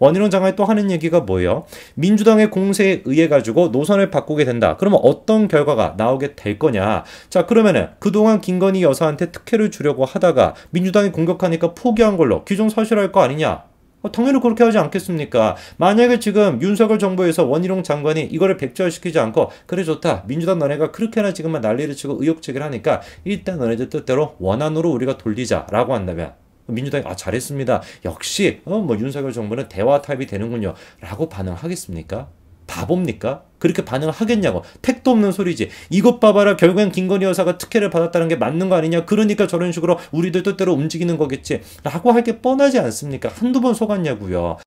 원희룡 장관이 또 하는 얘기가 뭐예요? 민주당의 공세에 의해 가지고 노선을 바꾸게 된다. 그러면 어떤 결과가 나오게 될 거냐? 자, 그러면은 그동안 김건희 여사한테 특혜를 주려고 하다가 민주당이 공격하니까 포기한 걸로 규정 사실할 화거 아니냐? 어, 당연히 그렇게 하지 않겠습니까? 만약에 지금 윤석열 정부에서 원희룡 장관이 이거를 백지화시키지 않고 그래 좋다 민주당 너네가 그렇게나 지금만 난리를 치고 의혹 제기를 하니까 일단 너네들 뜻대로 원안으로 우리가 돌리자라고 한다면 민주당이 아 잘했습니다. 역시 어, 뭐 윤석열 정부는 대화 타입이 되는군요. 라고 반응하겠습니까? 바봅니까 그렇게 반응을 하겠냐고. 택도 없는 소리지. 이것 봐봐라. 결국엔 김건희 여사가 특혜를 받았다는 게 맞는 거 아니냐. 그러니까 저런 식으로 우리들 뜻대로 움직이는 거겠지. 라고 할 게 뻔하지 않습니까? 한두 번 속았냐고요.